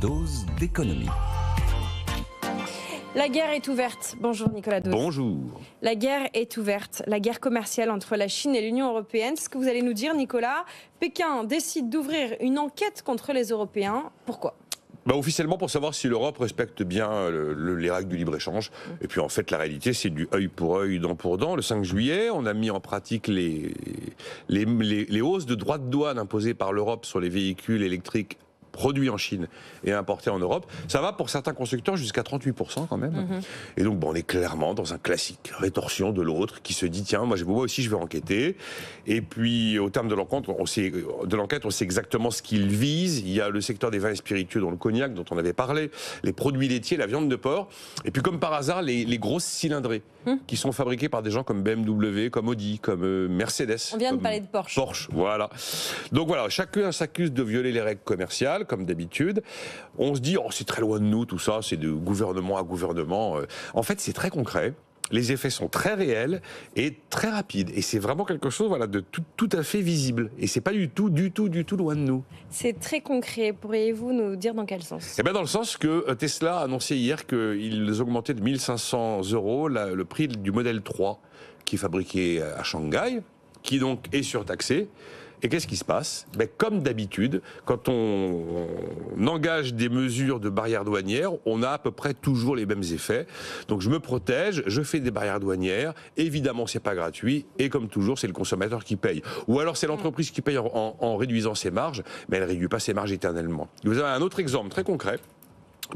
dose d'économie. La guerre est ouverte. Bonjour Nicolas Bonjour. La guerre est ouverte. La guerre commerciale entre la Chine et l'Union européenne. Ce que vous allez nous dire, Nicolas, Pékin décide d'ouvrir une enquête contre les Européens. Pourquoi bah, officiellement pour savoir si l'Europe respecte bien les règles du libre-échange. Mm. Et puis en fait, la réalité, c'est du œil pour œil, dent pour dent. Le 5 juillet, on a mis en pratique les, les, les hausses de droits de douane imposées par l'Europe sur les véhicules électriques produit en Chine et importé en Europe, ça va pour certains constructeurs jusqu'à 38% quand même. Mhm. Et donc, bon, on est clairement dans un classique rétorsion de l'autre qui se dit tiens, moi, moi aussi, je vais enquêter. Et puis, au terme de l'enquête, on sait, exactement ce qu'ils vise. Il y a le secteur des vins spiritueux, dont le cognac, dont on avait parlé, les produits laitiers, la viande de porc. Et puis, comme par hasard, les, grosses cylindrées hmm. qui sont fabriquées par des gens comme BMW, comme Audi, comme euh, Mercedes. On vient de parler de Porsche. Porsche, voilà. Donc voilà, chacun s'accuse de violer les règles commerciales comme d'habitude. On se dit, oh, c'est très loin de nous, tout ça, c'est de gouvernement à gouvernement. Euh, en fait, c'est très concret. Les effets sont très réels et très rapides. Et c'est vraiment quelque chose voilà, de tout, à fait visible. Et c'est pas du tout, du tout, du tout loin de nous. C'est très concret. Pourriez-vous nous dire dans quel sens et eh bien, dans le sens que euh, Tesla a annoncé hier qu'ils augmentaient de 1500 euros le prix du modèle 3 qui est fabriqué euh, à Shanghai qui donc est surtaxé. Et qu'est-ce qui se passe ben, Comme d'habitude, quand on, engage des mesures de barrières douanières, on a à peu près toujours les mêmes effets. Donc je me protège, je fais des barrières douanières, évidemment c'est pas gratuit, et comme toujours c'est le consommateur qui paye. Ou alors c'est l'entreprise qui paye en, en, réduisant ses marges, mais elle ne réduit pas ses marges éternellement. Vous avez un autre exemple très concret.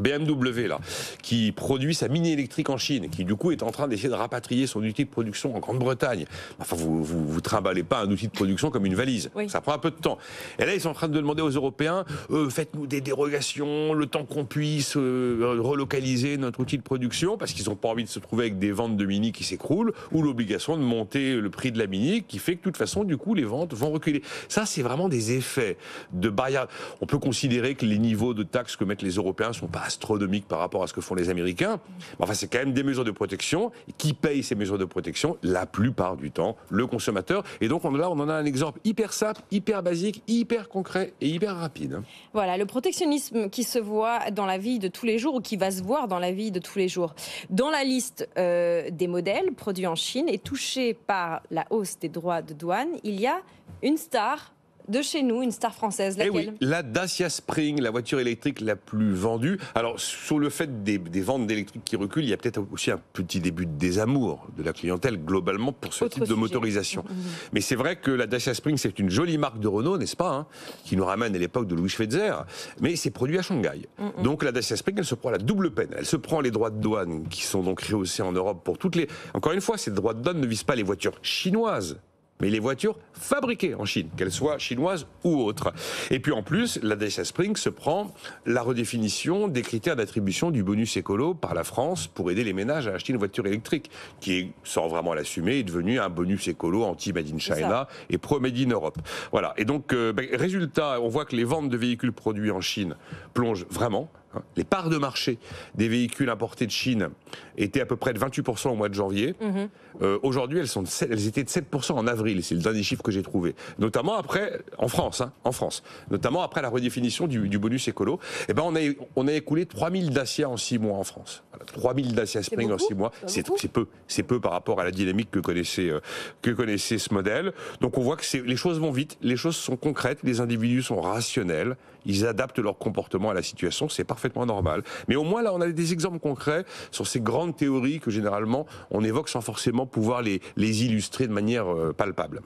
BMW là, qui produit sa mini électrique en Chine, qui du coup est en train d'essayer de rapatrier son outil de production en Grande-Bretagne. Enfin, vous, vous, vous trimballez pas un outil de production comme une valise. Ça prend un peu de temps. Et là, ils sont en train de demander aux Européens euh, faites-nous des dérogations, le temps qu'on puisse euh, relocaliser notre outil de production, parce qu'ils n'ont pas envie de se trouver avec des ventes de mini qui s'écroulent, ou l'obligation de monter le prix de la mini, qui fait que de toute façon, du coup, les ventes vont reculer. Ça, c'est vraiment des effets de barrière. On peut considérer que les niveaux de taxes que mettent les Européens sont pas astronomique par rapport à ce que font les Américains. Enfin, c'est quand même des mesures de protection. Qui paye ces mesures de protection La plupart du temps, le consommateur. Et donc, on, là, on en a un exemple hyper simple, hyper basique, hyper concret et hyper rapide. Hein. Voilà, le protectionnisme qui se voit dans la vie de tous les jours ou qui va se voir dans la vie de tous les jours. Dans la liste euh, des modèles produits en Chine et touchés par la hausse des droits de douane, il y a une star de chez nous, une star française. Eh laquelle la Dacia Spring, la voiture électrique la plus vendue. Alors, sur le fait des, ventes d'électriques qui reculent, il y a peut-être aussi un petit début de désamour de la clientèle globalement pour ce type de motorisation. Mm, mm, mm. Mais c'est vrai que la Dacia Spring, c'est une jolie marque de Renault, n'est-ce pas hein, Qui nous ramène à l'époque de Louis Schweitzer, mais c'est produit à Shanghai. Donc, la Dacia Spring, elle se prend la double peine. Elle se prend les droits de douane qui sont donc réhaussés en Europe pour toutes les. Encore une fois, ces droits de douane ne visent pas les voitures chinoises mais les voitures fabriquées en Chine, qu'elles soient chinoises ou autres. Et puis en plus, la Dacia Spring se prend la redéfinition des critères d'attribution du bonus écolo par la France pour aider les ménages à acheter une voiture électrique, qui est, sans vraiment l'assumer, est devenu un bonus écolo anti-Made in China et pro-Made in Europe. Voilà. Et donc, euh, ben, résultat, on voit que les ventes de véhicules produits en Chine plongent vraiment Hein. Les parts de marché des véhicules importés de Chine étaient à peu près de 28% au mois de janvier. Mhm. Euh, aujourd'hui, elles, étaient de 7% en avril. C'est le dernier chiffre que j'ai trouvé. Notamment après, en France, hein, en France. Notamment après la redéfinition du, bonus écolo. Eh ben, on a, on a écoulé 3000 Dacia en 6 mois en France. 3000 Dacia Spring en 6 mois. C'est peu. C'est peu par rapport à la dynamique que connaissait, euh, que connaissait ce modèle. Donc on voit que les choses vont vite. Les choses sont concrètes. Les individus sont rationnels. Ils adaptent leur comportement à la situation. C'est parfait normal. Mais au moins, là, on a des exemples concrets sur ces grandes théories que généralement on évoque sans forcément pouvoir les, illustrer de manière euh, palpable.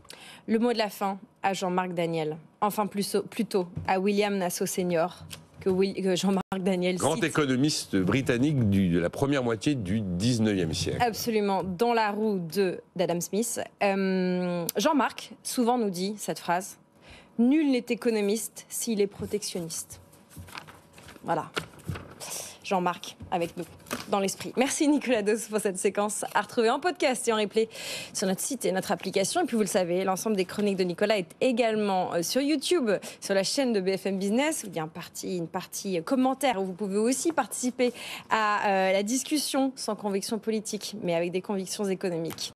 Le mot de la fin à Jean-Marc Daniel. Enfin, plutôt, plutôt à William Nassau Senior que, Jean-Marc Daniel Grand économiste britannique du, de la première moitié du 19e siècle. Absolument, dans la roue d'Adam Smith. Euh, Jean-Marc souvent nous dit cette phrase, Nul n'est économiste s'il est protectionniste. Voilà. Jean-Marc avec nous dans l'esprit. Merci Nicolas Doss pour cette séquence à retrouver en podcast et en replay sur notre site et notre application. Et puis vous le savez, l'ensemble des chroniques de Nicolas est également euh, sur YouTube, sur la chaîne de BFM Business. Il y a une partie, une euh, partie commentaire où vous pouvez aussi participer à euh, la discussion sans conviction politique, mais avec des convictions économiques.